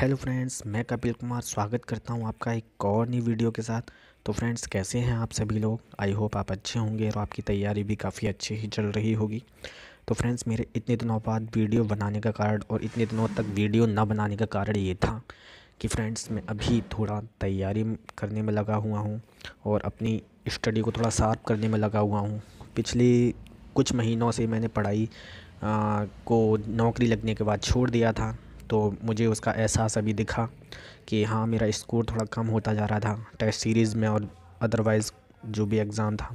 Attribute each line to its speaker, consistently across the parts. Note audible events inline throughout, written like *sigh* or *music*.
Speaker 1: hello friends मैं कपिल कुमार स्वागत करता हूं आपका एक और नई वीडियो के साथ तो फ्रेंड्स कैसे हैं आप सभी लोग आई होप आप अच्छे होंगे और आपकी तैयारी भी काफ़ी अच्छी ही चल रही होगी तो फ्रेंड्स मेरे इतने दिनों बाद वीडियो बनाने का कारण और इतने दिनों तक वीडियो ना बनाने का कारण ये था कि फ्रेंड्स मैं अभी थोड़ा तैयारी करने में लगा हुआ हूँ और अपनी स्टडी को थोड़ा शार्प करने में लगा हुआ हूँ पिछले कुछ महीनों से मैंने पढ़ाई आ, को नौकरी लगने के बाद छोड़ दिया था तो मुझे उसका एहसास अभी दिखा कि हाँ मेरा स्कोर थोड़ा कम होता जा रहा था टेस्ट सीरीज़ में और अदरवाइज़ जो भी एग्ज़ाम था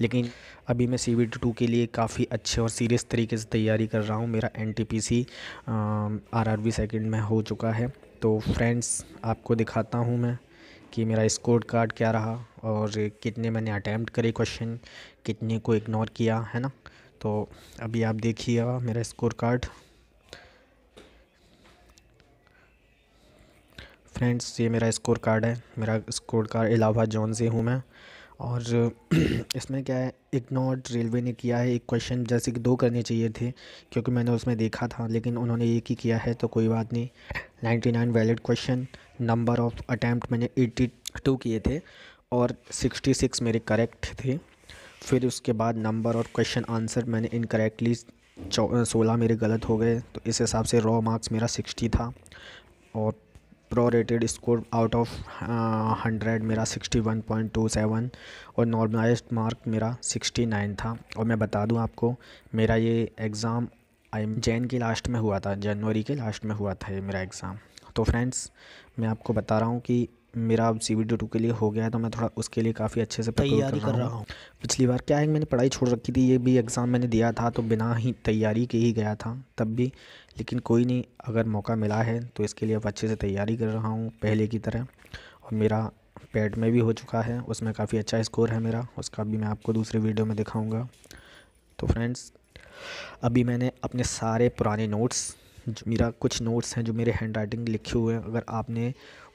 Speaker 1: लेकिन अभी मैं सी टू के लिए काफ़ी अच्छे और सीरियस तरीके से तैयारी कर रहा हूँ मेरा N T P C R R B second में हो चुका है तो फ्रेंड्स आपको दिखाता हूँ मैं कि मेरा स्कोर कार्ड क्या रहा और कितने मैंने अटैम्प्ट करे क्वेश्चन कितने को इग्नोर किया है ना तो अभी आप देखिएगा मेरा स्कोर कार्ड फ्रेंड्स ये मेरा स्कोर कार्ड है मेरा स्कोर कार्ड इलाहाबाद जोन से हूँ मैं और *clears throat* इसमें क्या है इग्नोर्ड रेलवे ने किया है एक क्वेश्चन जैसे कि दो करने चाहिए थे क्योंकि मैंने उसमें देखा था लेकिन उन्होंने एक ही किया है तो कोई बात नहीं 99 valid question number of attempt मैंने 82 किए थे और 66 मेरे करेक्ट थे फिर उसके बाद नंबर और क्वेश्चन आंसर मैंने इनकरेक्टली सोलह मेरे गलत हो गए तो इस हिसाब से रॉ मार्क्स मेरा सिक्सटी था और prorated score out of hundred मेरा sixty one point two seven और नॉर्मलाइज मार्क मेरा सिक्सटी नाइन था और मैं बता दूं आपको मेरा ये एग्ज़ाम आई जैन के लास्ट में हुआ था जनवरी के लास्ट में हुआ था ये मेरा एग्ज़ाम तो फ्रेंड्स मैं आपको बता रहा हूँ कि मेरा अब सी बी टू के लिए हो गया है तो मैं थोड़ा उसके लिए काफ़ी अच्छे से तैयारी कर रहा हूँ पिछली बार क्या है मैंने पढ़ाई छोड़ रखी थी ये भी एग्ज़ाम मैंने दिया था तो बिना ही तैयारी के ही गया था तब भी लेकिन कोई नहीं अगर मौका मिला है तो इसके लिए अब अच्छे से तैयारी कर रहा हूँ पहले की तरह और मेरा पैड में भी हो चुका है उसमें काफ़ी अच्छा स्कोर है मेरा उसका भी मैं आपको दूसरे वीडियो में दिखाऊँगा तो फ्रेंड्स अभी मैंने अपने सारे पुराने नोट्स मेरा कुछ नोट्स हैं जो मेरे हैंड राइटिंग लिखे हुए हैं अगर आपने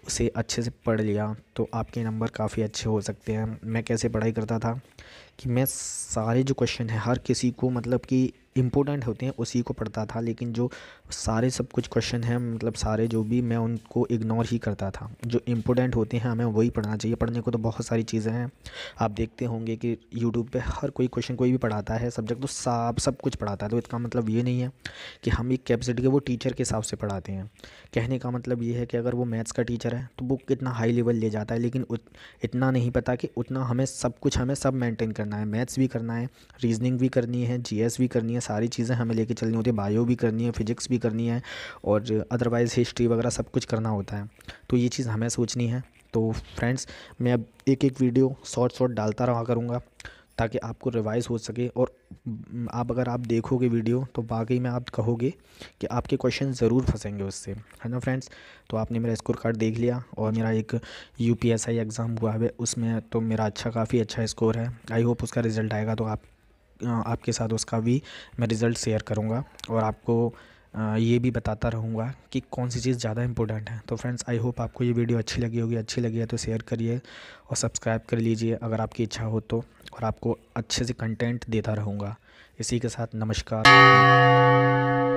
Speaker 1: उसे अच्छे से पढ़ लिया तो आपके नंबर काफ़ी अच्छे हो सकते हैं मैं कैसे पढ़ाई करता था कि मैं सारे जो क्वेश्चन हैं हर किसी को मतलब कि इम्पोर्टेंट होते हैं उसी को पढ़ता था लेकिन जो सारे सब कुछ क्वेश्चन हैं मतलब सारे जो भी मैं उनको इग्नोर ही करता था जो इम्पोर्टेंट होते हैं हमें वही पढ़ना चाहिए पढ़ने को तो बहुत सारी चीज़ें हैं आप देखते होंगे कि यूट्यूब पर हर कोई क्वेश्चन कोई भी पढ़ाता है सब्जेक्ट तो सब सब कुछ पढ़ाता है तो इसका मतलब ये नहीं है कि हम एक कैपेसिटी के वो टीचर के हिसाब से पढ़ाते हैं कहने का मतलब ये है कि अगर वो मैथ्स का टीचर है तो वो कितना हाई लेवल ले जाता है लेकिन इतना नहीं पता कि उतना हमें सब कुछ हमें सब मेंटेन करना है मैथ्स भी करना है रीजनिंग भी करनी है जीएस भी करनी है सारी चीज़ें हमें लेके चलनी होती है बायो भी करनी है फिजिक्स भी करनी है और अदरवाइज़ हिस्ट्री वगैरह सब कुछ करना होता है तो ये चीज़ हमें सोचनी है तो फ्रेंड्स मैं अब एक एक वीडियो शॉर्ट शॉर्ट डालता रहा करूँगा ताकि आपको रिवाइज़ हो सके और आप अगर आप देखोगे वीडियो तो बाकी में आप कहोगे कि आपके क्वेश्चन ज़रूर फंसेंगे उससे है ना फ्रेंड्स तो आपने मेरा स्कोर कार्ड देख लिया और मेरा एक यू एग्ज़ाम हुआ है उसमें तो मेरा अच्छा काफ़ी अच्छा स्कोर है आई होप उसका रिज़ल्ट आएगा तो आप आपके साथ उसका भी मैं रिज़ल्ट शेयर करूँगा और आपको ये भी बताता रहूँगा कि कौन सी चीज़ ज़्यादा इंपॉर्टेंट है तो फ्रेंड्स आई होप आपको ये वीडियो अच्छी लगी होगी अच्छी लगी है तो शेयर करिए और सब्सक्राइब कर लीजिए अगर आपकी इच्छा हो तो और आपको अच्छे से कंटेंट देता रहूँगा इसी के साथ नमस्कार